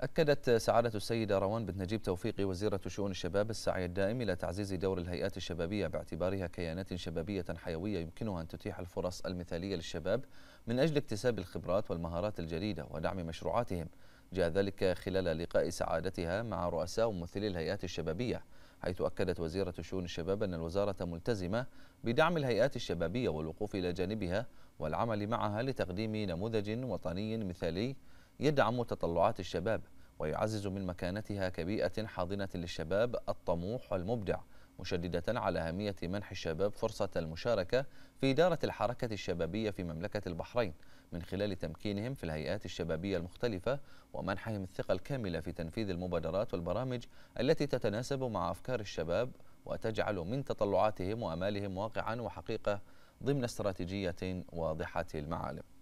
أكدت سعادة السيدة روان بنت نجيب توفيقي وزيرة شؤون الشباب السعي الدائم إلى تعزيز دور الهيئات الشبابية باعتبارها كيانات شبابية حيوية يمكنها أن تتيح الفرص المثالية للشباب من أجل اكتساب الخبرات والمهارات الجديدة ودعم مشروعاتهم جاء ذلك خلال لقاء سعادتها مع رؤساء وممثلي الهيئات الشبابية حيث أكدت وزيرة شؤون الشباب أن الوزارة ملتزمة بدعم الهيئات الشبابية والوقوف إلى جانبها والعمل معها لتقديم نموذج وطني مثالي يدعم تطلعات الشباب ويعزز من مكانتها كبيئة حاضنة للشباب الطموح والمبدع مشددة على أهمية منح الشباب فرصة المشاركة في إدارة الحركة الشبابية في مملكة البحرين من خلال تمكينهم في الهيئات الشبابية المختلفة ومنحهم الثقة الكاملة في تنفيذ المبادرات والبرامج التي تتناسب مع أفكار الشباب وتجعل من تطلعاتهم وأمالهم واقعا وحقيقة ضمن استراتيجية واضحة المعالم